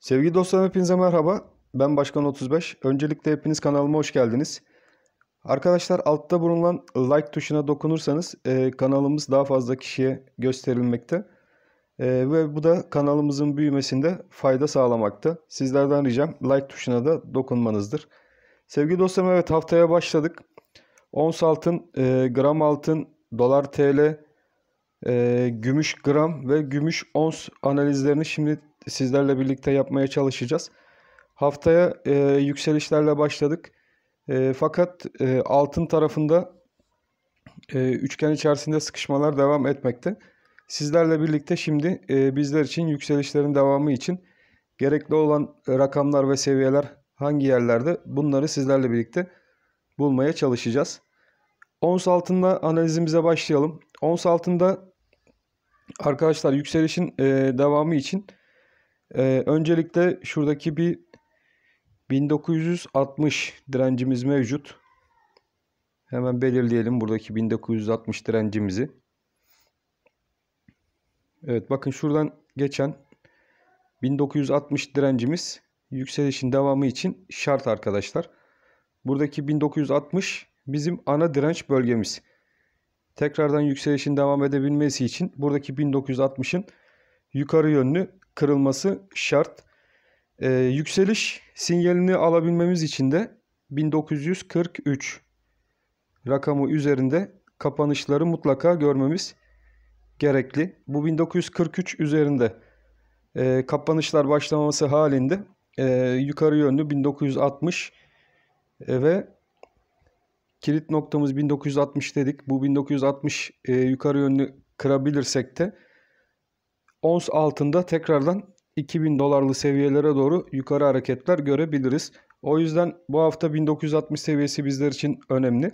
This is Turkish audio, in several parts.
Sevgili dostlarım hepinize merhaba. Ben Başkan 35. Öncelikle hepiniz kanalıma hoş geldiniz. Arkadaşlar altta bulunan like tuşuna dokunursanız e, kanalımız daha fazla kişiye gösterilmekte. E, ve bu da kanalımızın büyümesinde fayda sağlamakta. Sizlerden ricam like tuşuna da dokunmanızdır. Sevgili dostlarım evet haftaya başladık. Ons altın, e, gram altın, dolar TL, e, gümüş gram ve gümüş ons analizlerini şimdi sizlerle birlikte yapmaya çalışacağız. Haftaya e, yükselişlerle başladık. E, fakat e, altın tarafında e, üçgen içerisinde sıkışmalar devam etmekte. Sizlerle birlikte şimdi e, bizler için yükselişlerin devamı için gerekli olan rakamlar ve seviyeler hangi yerlerde bunları sizlerle birlikte bulmaya çalışacağız. Ons altında analizimize başlayalım. Ons altında arkadaşlar yükselişin e, devamı için ee, öncelikle şuradaki bir 1960 direncimiz mevcut. Hemen belirleyelim buradaki 1960 direncimizi. Evet bakın şuradan geçen 1960 direncimiz yükselişin devamı için şart arkadaşlar. Buradaki 1960 bizim ana direnç bölgemiz. Tekrardan yükselişin devam edebilmesi için buradaki 1960'ın yukarı yönlü kırılması şart. Ee, yükseliş sinyalini alabilmemiz için de 1943 rakamı üzerinde kapanışları mutlaka görmemiz gerekli. Bu 1943 üzerinde e, kapanışlar başlaması halinde e, yukarı yönlü 1960 e, ve kilit noktamız 1960 dedik. Bu 1960 e, yukarı yönlü kırabilirsek de ons altında tekrardan 2000 dolarlı seviyelere doğru yukarı hareketler görebiliriz. O yüzden bu hafta 1960 seviyesi bizler için önemli.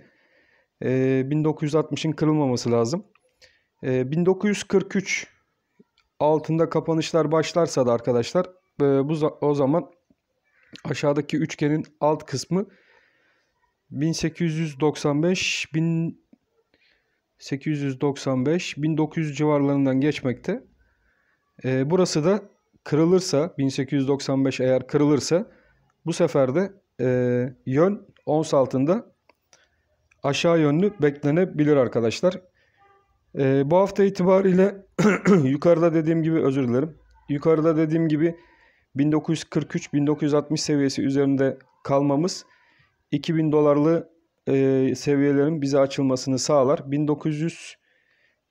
E, ee, 1960'ın kırılmaması lazım. E, ee, 1943 altında kapanışlar başlarsa da arkadaşlar e, bu o zaman aşağıdaki üçgenin alt kısmı 1895 1895 1900 civarlarından geçmekte. E, burası da kırılırsa 1895 eğer kırılırsa bu sefer de e, yön ons altında aşağı yönlü beklenebilir arkadaşlar. E, bu hafta itibariyle yukarıda dediğim gibi özür dilerim. Yukarıda dediğim gibi 1943-1960 seviyesi üzerinde kalmamız 2000 dolarlı e, seviyelerin bize açılmasını sağlar. 1900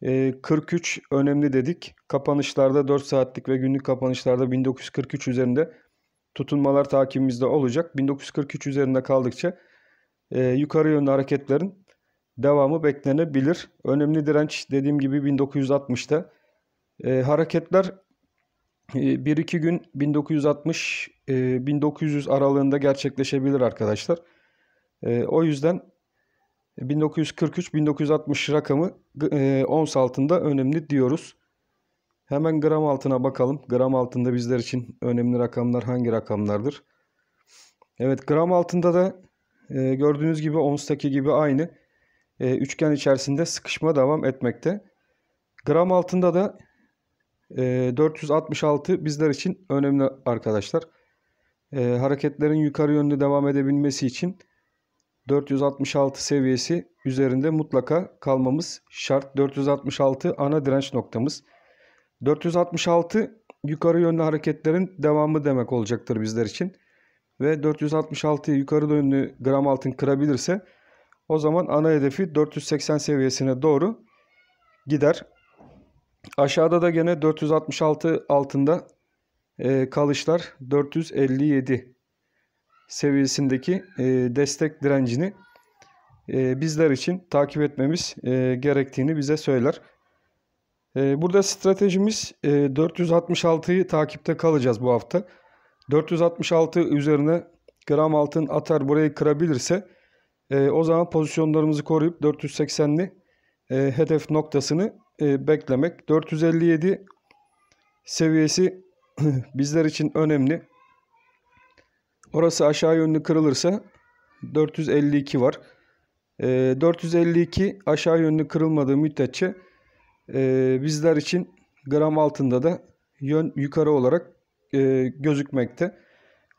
43 ee, önemli dedik. Kapanışlarda 4 saatlik ve günlük kapanışlarda 1943 üzerinde tutunmalar takibimizde olacak. 1943 üzerinde kaldıkça e, yukarı yönlü hareketlerin devamı beklenebilir. Önemli direnç dediğim gibi 1960'ta. E, hareketler 1-2 e, gün 1960-1900 aralığında gerçekleşebilir arkadaşlar. O yüzden 1943-1960 rakamı e, ons altında önemli diyoruz. Hemen gram altına bakalım. Gram altında bizler için önemli rakamlar hangi rakamlardır? Evet gram altında da e, gördüğünüz gibi onstaki gibi aynı. E, üçgen içerisinde sıkışma devam etmekte. Gram altında da e, 466 bizler için önemli arkadaşlar. E, hareketlerin yukarı yönde devam edebilmesi için 466 seviyesi üzerinde mutlaka kalmamız şart. 466 ana direnç noktamız. 466 yukarı yönlü hareketlerin devamı demek olacaktır bizler için. Ve 466 yukarı yönlü gram altın kırabilirse o zaman ana hedefi 480 seviyesine doğru gider. Aşağıda da gene 466 altında e, kalışlar 457 seviyesindeki e, destek direncini e, bizler için takip etmemiz e, gerektiğini bize söyler. E, burada stratejimiz e, 466'yı takipte kalacağız bu hafta. 466 üzerine gram altın atar burayı kırabilirse e, o zaman pozisyonlarımızı koruyup 480'li e, hedef noktasını e, beklemek. 457 seviyesi bizler için önemli. Orası aşağı yönlü kırılırsa 452 var. E, ee, 452 aşağı yönlü kırılmadığı müddetçe e, bizler için gram altında da yön yukarı olarak e, gözükmekte.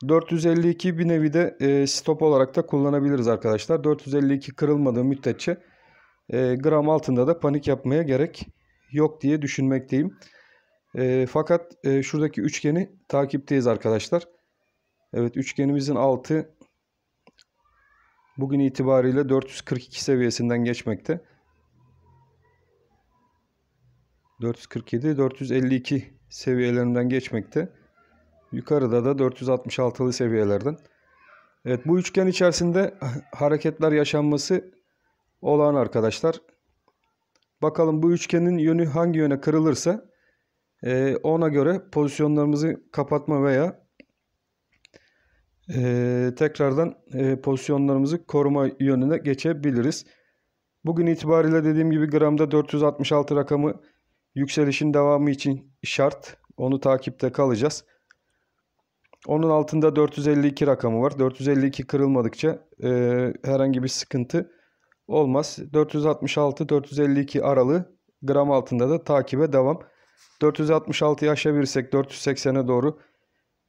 452 bir nevi de e, stop olarak da kullanabiliriz arkadaşlar. 452 kırılmadığı müddetçe e, gram altında da panik yapmaya gerek yok diye düşünmekteyim. E, fakat e, şuradaki üçgeni takipteyiz arkadaşlar. Evet üçgenimizin altı bugün itibariyle 442 seviyesinden geçmekte. 447 452 seviyelerinden geçmekte. Yukarıda da 466'lı seviyelerden. Evet bu üçgen içerisinde hareketler yaşanması olağan arkadaşlar. Bakalım bu üçgenin yönü hangi yöne kırılırsa ona göre pozisyonlarımızı kapatma veya e, tekrardan e, pozisyonlarımızı koruma yönüne geçebiliriz. Bugün itibariyle dediğim gibi gramda 466 rakamı yükselişin devamı için şart. Onu takipte kalacağız. Onun altında 452 rakamı var. 452 kırılmadıkça e, herhangi bir sıkıntı olmaz. 466-452 aralığı gram altında da takibe devam. 466'yı aşabilirsek 480'e doğru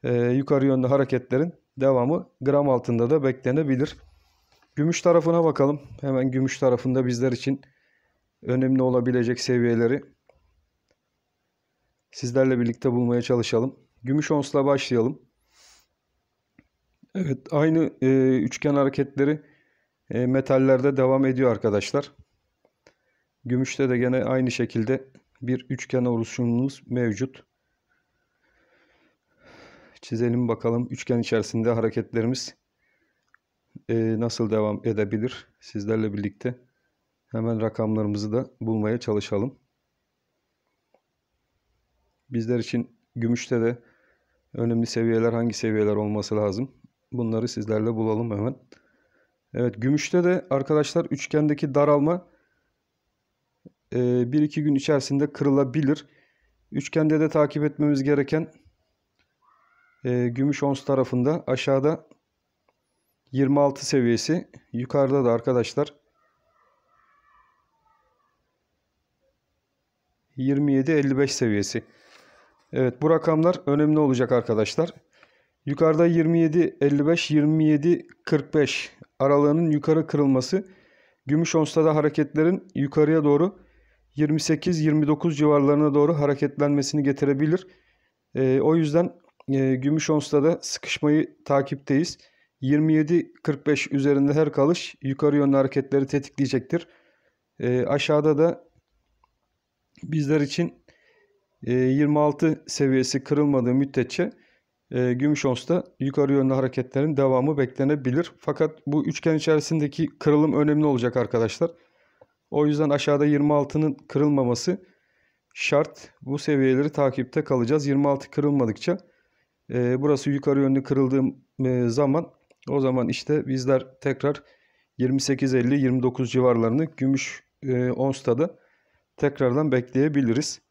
e, yukarı yönlü hareketlerin devamı gram altında da beklenebilir. Gümüş tarafına bakalım. Hemen gümüş tarafında bizler için önemli olabilecek seviyeleri sizlerle birlikte bulmaya çalışalım. Gümüş onsla başlayalım. Evet aynı e, üçgen hareketleri e, metallerde devam ediyor arkadaşlar. Gümüşte de gene aynı şekilde bir üçgen oluşumumuz mevcut çizelim bakalım üçgen içerisinde hareketlerimiz e, nasıl devam edebilir sizlerle birlikte. Hemen rakamlarımızı da bulmaya çalışalım. Bizler için gümüşte de önemli seviyeler hangi seviyeler olması lazım? Bunları sizlerle bulalım hemen. Evet gümüşte de arkadaşlar üçgendeki daralma e, bir iki gün içerisinde kırılabilir. Üçgende de takip etmemiz gereken ee, gümüş ons tarafında aşağıda 26 seviyesi yukarıda da arkadaşlar 27-55 seviyesi. Evet bu rakamlar önemli olacak arkadaşlar. Yukarıda 27-55 27-45 aralığının yukarı kırılması gümüş onstada hareketlerin yukarıya doğru 28-29 civarlarına doğru hareketlenmesini getirebilir. E, o yüzden e, gümüş onsta da sıkışmayı takipteyiz. 27.45 üzerinde her kalış yukarı yönlü hareketleri tetikleyecektir. E, aşağıda da bizler için e, 26 seviyesi kırılmadığı müddetçe e, gümüş onsta yukarı yönlü hareketlerin devamı beklenebilir. Fakat bu üçgen içerisindeki kırılım önemli olacak arkadaşlar. O yüzden aşağıda 26'nın kırılmaması şart. Bu seviyeleri takipte kalacağız. 26 kırılmadıkça e, burası yukarı yönlü kırıldığım e, zaman o zaman işte bizler tekrar 28.50-29 civarlarını gümüş e, onsta da tekrardan bekleyebiliriz.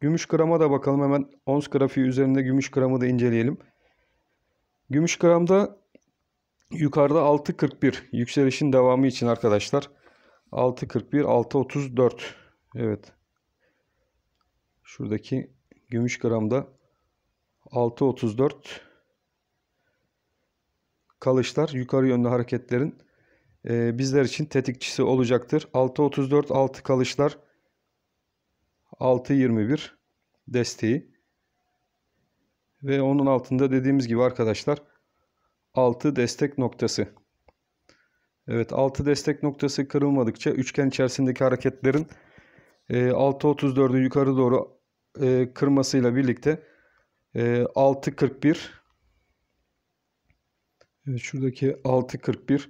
Gümüş grama da bakalım hemen ons grafiği üzerinde gümüş gramı da inceleyelim. Gümüş gramda yukarıda 6.41 yükselişin devamı için arkadaşlar. 6.41 6.34 evet. Şuradaki gümüş gramda 6.34 kalışlar yukarı yönlü hareketlerin e, bizler için tetikçisi olacaktır. 6.34 6 kalışlar 6.21 desteği ve onun altında dediğimiz gibi arkadaşlar 6 destek noktası. Evet 6 destek noktası kırılmadıkça üçgen içerisindeki hareketlerin 6.34'ü e, yukarı doğru e, kırmasıyla birlikte 6.41 ee, Evet şuradaki 6.41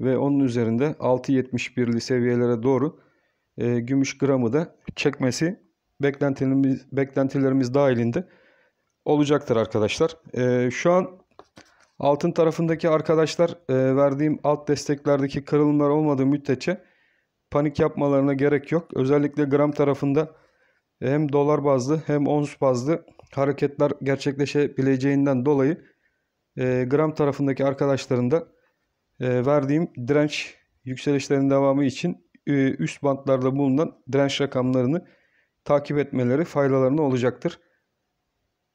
ve onun üzerinde 6.71'li seviyelere doğru e, gümüş gramı da çekmesi beklentilerimiz, beklentilerimiz dahilinde olacaktır arkadaşlar. E, şu an altın tarafındaki arkadaşlar e, verdiğim alt desteklerdeki kırılımlar olmadığı müddetçe panik yapmalarına gerek yok. Özellikle gram tarafında hem dolar bazlı hem ons bazlı hareketler gerçekleşebileceğinden dolayı e, gram tarafındaki arkadaşlarında e, verdiğim direnç yükselişlerin devamı için e, üst bantlarda bulunan direnç rakamlarını takip etmeleri faydalarına olacaktır.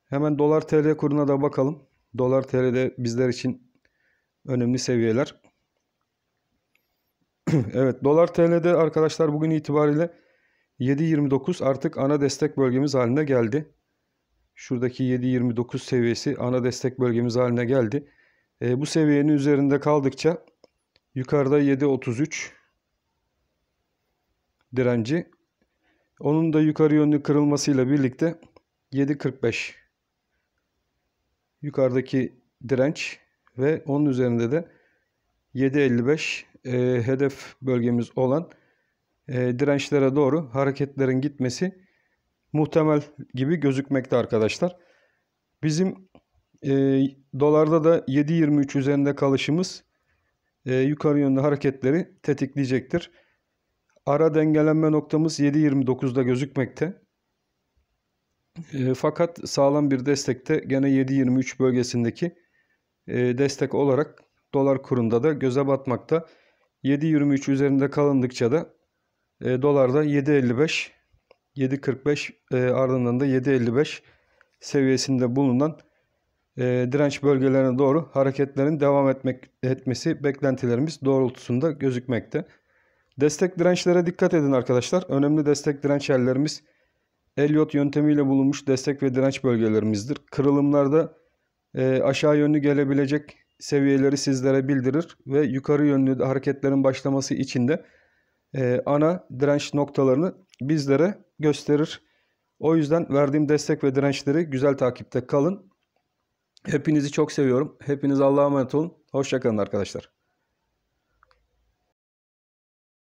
Hemen dolar TL kuruna da bakalım. Dolar TL'de bizler için önemli seviyeler. evet dolar TL'de arkadaşlar bugün itibariyle 7.29 artık ana destek bölgemiz haline geldi. Şuradaki 7.29 seviyesi ana destek bölgemiz haline geldi. E, bu seviyenin üzerinde kaldıkça yukarıda 7.33 direnci. Onun da yukarı yönlü kırılmasıyla birlikte 7.45 yukarıdaki direnç ve onun üzerinde de 7.55 e, hedef bölgemiz olan e, dirençlere doğru hareketlerin gitmesi muhtemel gibi gözükmekte arkadaşlar. Bizim e, dolarda da 7.23 üzerinde kalışımız e, yukarı yönlü hareketleri tetikleyecektir. Ara dengelenme noktamız 7.29'da gözükmekte. E, fakat sağlam bir destekte gene 7.23 bölgesindeki e, destek olarak dolar kurunda da göze batmakta. 7.23 üzerinde kalındıkça da e, dolarda 7.55 7.45 e, ardından da 7.55 seviyesinde bulunan e, direnç bölgelerine doğru hareketlerin devam etmek etmesi beklentilerimiz doğrultusunda gözükmekte. Destek dirençlere dikkat edin arkadaşlar. Önemli destek direnç yerlerimiz Elliot yöntemiyle bulunmuş destek ve direnç bölgelerimizdir. Kırılımlarda e, aşağı yönlü gelebilecek seviyeleri sizlere bildirir ve yukarı yönlü hareketlerin başlaması için de e, ana direnç noktalarını bizlere gösterir. O yüzden verdiğim destek ve dirençleri güzel takipte kalın. Hepinizi çok seviyorum. Hepiniz Allah'a emanet olun. Hoşçakalın arkadaşlar.